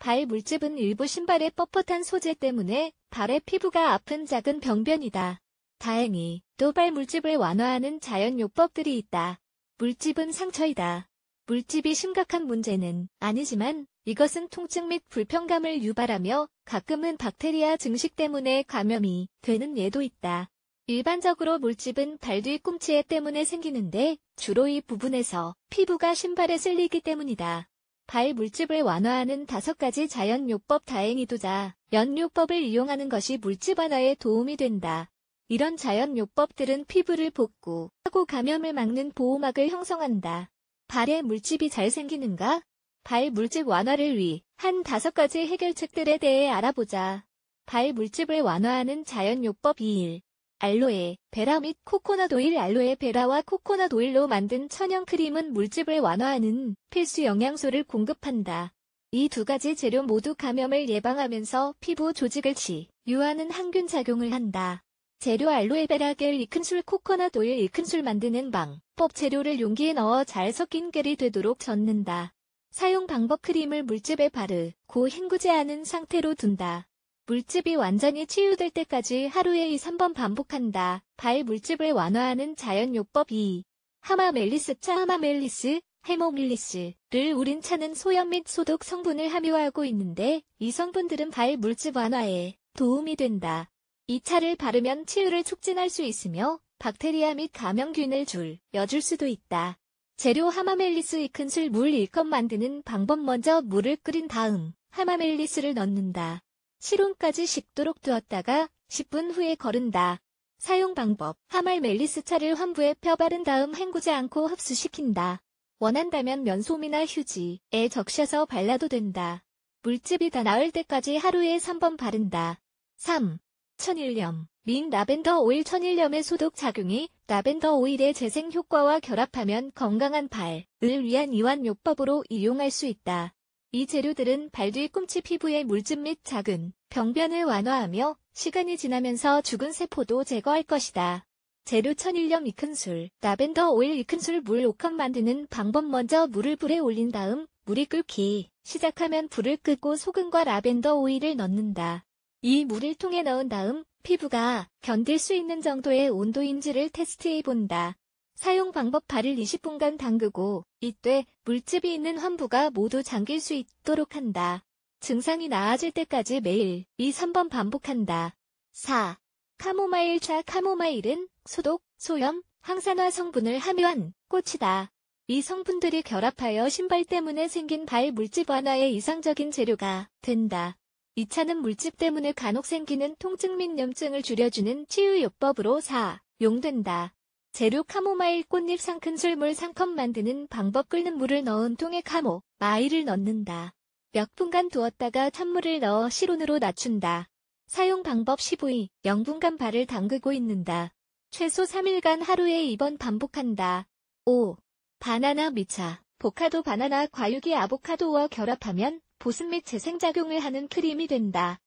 발 물집은 일부 신발의 뻣뻣한 소재 때문에 발의 피부가 아픈 작은 병변이다. 다행히 또 발 물집을 완화하는 자연요법들이 있다. 물집은 상처이다. 물집이 심각한 문제는 아니지만 이것은 통증 및 불편감을 유발하며 가끔은 박테리아 증식 때문에 감염이 되는 예도 있다. 일반적으로 물집은 발뒤 꿈치에 때문에 생기는데 주로 이 부분에서 피부가 신발에 쓸리기 때문이다. 발 물집을 완화하는 다섯 가지 자연요법 다행히도자 연요법을 이용하는 것이 물집 완화에 도움이 된다. 이런 자연요법들은 피부를 볶고 하고 감염을 막는 보호막을 형성한다. 발에 물집이 잘 생기는가? 발 물집 완화를 위한 다섯 가지 해결책들에 대해 알아보자. 발 물집을 완화하는 자연요법 2일 알로에, 베라 및 코코넛 오일 알로에 베라와 코코넛 오일로 만든 천연 크림은 물집을 완화하는 필수 영양소를 공급한다. 이 두 가지 재료 모두 감염을 예방하면서 피부 조직을 치유하는 항균 작용을 한다. 재료 알로에베라 겔 2큰술 코코넛 오일 1큰술 만드는 방법 재료를 용기에 넣어 잘 섞인 겔이 되도록 젓는다. 사용 방법 크림을 물집에 바르고 헹구지 않은 상태로 둔다. 물집이 완전히 치유될 때까지 하루에 2, 3번 반복한다. 발 물집을 완화하는 자연요법 2. 하마멜리스 차 하마멜리스, 해모밀리스를 우린 차는 소염 및 소독 성분을 함유하고 있는데 이 성분들은 발 물집 완화에 도움이 된다. 이 차를 바르면 치유를 촉진할 수 있으며 박테리아 및 감염균을 줄, 여줄 수도 있다. 재료 하마멜리스 2큰술 물 1컵 만드는 방법 먼저 물을 끓인 다음 하마멜리스를 넣는다. 실온까지 식도록 두었다가 10분 후에 거른다. 사용 방법 하말 멜리스 차를 환부에 펴 바른 다음 헹구지 않고 흡수시킨다. 원한다면 면소미나 휴지에 적셔서 발라도 된다. 물집이 다 나을 때까지 하루에 3번 바른다. 3. 천일염 린 라벤더 오일 천일염의 소독 작용이 라벤더 오일의 재생 효과와 결합하면 건강한 발을 위한 이완 요법으로 이용할 수 있다. 이 재료들은 발뒤 꿈치 피부의 물집 및 작은 병변을 완화하며 시간이 지나면서 죽은 세포도 제거할 것이다. 재료 1001염 2큰술, 라벤더 오일 2큰술 물 5컵 만드는 방법 먼저 물을 불에 올린 다음 물이 끓기 시작하면 불을 끄고 소금과 라벤더 오일을 넣는다. 이 물을 통에 넣은 다음 피부가 견딜 수 있는 정도의 온도인지를 테스트해본다. 사용 방법 발을 20분간 담그고 이때 물집이 있는 환부가 모두 잠길 수 있도록 한다. 증상이 나아질 때까지 매일 2, 3번 반복한다. 4. 카모마일 차 카모마일은 소독, 소염, 항산화 성분을 함유한 꽃이다. 이 성분들이 결합하여 신발 때문에 생긴 발 물집 완화에 이상적인 재료가 된다. 이 차는 물집 때문에 간혹 생기는 통증 및 염증을 줄여주는 치유요법으로 사 용된다. 재료 카모마일 꽃잎 상큰술 물 3컵 만드는 방법 끓는 물을 넣은 통에 카모, 마일을 넣는다. 몇 분간 두었다가 찬물을 넣어 실온으로 낮춘다. 사용 방법 15위, 0분간 발을 담그고 있는다. 최소 3일간 하루에 2번 반복한다. 5. 바나나 미차, 보카도 바나나 과육이 아보카도와 결합하면 보습 및 재생작용을 하는 크림이 된다.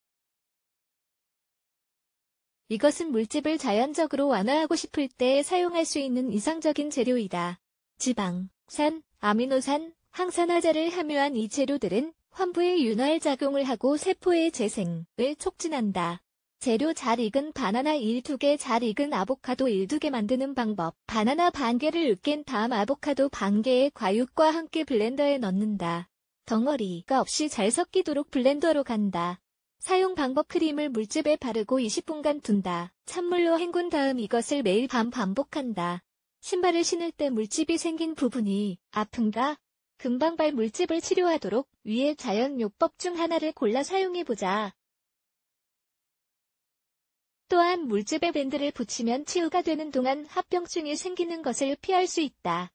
이것은 물집을 자연적으로 완화하고 싶을 때 사용할 수 있는 이상적인 재료이다. 지방, 산, 아미노산, 항산화자를 함유한 이 재료들은 환부의 윤활 작용을 하고 세포의 재생을 촉진한다. 재료 잘 익은 바나나 1, 2개 잘 익은 아보카도 1, 2개 만드는 방법 바나나 반개를 으깬 다음 아보카도 반개에 과육과 함께 블렌더에 넣는다. 덩어리가 없이 잘 섞이도록 블렌더로 간다. 사용 방법 크림을 물집에 바르고 20분간 둔다. 찬물로 헹군 다음 이것을 매일 밤 반복한다. 신발을 신을 때 물집이 생긴 부분이 아픈가? 금방 발 물집을 치료하도록 위에 자연 요법 중 하나를 골라 사용해보자. 또한 물집에 밴드를 붙이면 치유가 되는 동안 합병증이 생기는 것을 피할 수 있다.